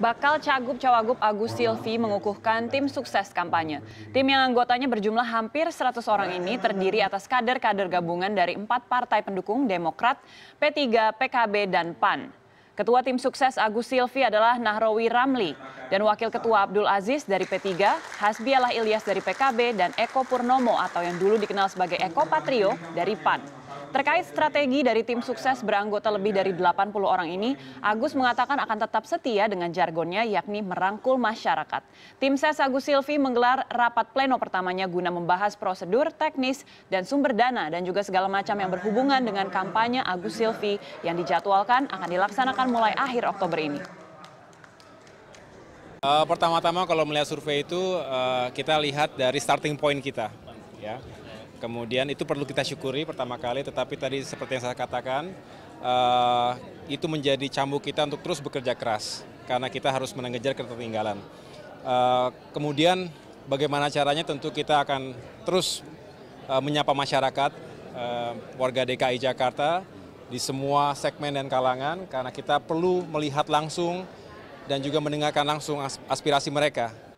Bakal Cagup Cawagup Agus Silvi mengukuhkan tim sukses kampanye. Tim yang anggotanya berjumlah hampir 100 orang ini terdiri atas kader-kader gabungan dari empat partai pendukung Demokrat, P3, PKB, dan PAN. Ketua tim sukses Agus Silvi adalah Nahrawi Ramli dan Wakil Ketua Abdul Aziz dari P3, Hasbialah Ilyas dari PKB, dan Eko Purnomo atau yang dulu dikenal sebagai Eko Patrio dari PAN. Terkait strategi dari tim sukses beranggota lebih dari 80 orang ini, Agus mengatakan akan tetap setia dengan jargonnya yakni merangkul masyarakat. Tim ses Agus Silvi menggelar rapat pleno pertamanya guna membahas prosedur, teknis, dan sumber dana dan juga segala macam yang berhubungan dengan kampanye Agus Silvi yang dijadwalkan akan dilaksanakan mulai akhir Oktober ini. Uh, Pertama-tama kalau melihat survei itu uh, kita lihat dari starting point kita. Ya. Kemudian itu perlu kita syukuri pertama kali, tetapi tadi seperti yang saya katakan, uh, itu menjadi cambuk kita untuk terus bekerja keras, karena kita harus mengejar ketertinggalan. Uh, kemudian bagaimana caranya tentu kita akan terus uh, menyapa masyarakat, uh, warga DKI Jakarta, di semua segmen dan kalangan, karena kita perlu melihat langsung dan juga mendengarkan langsung aspirasi mereka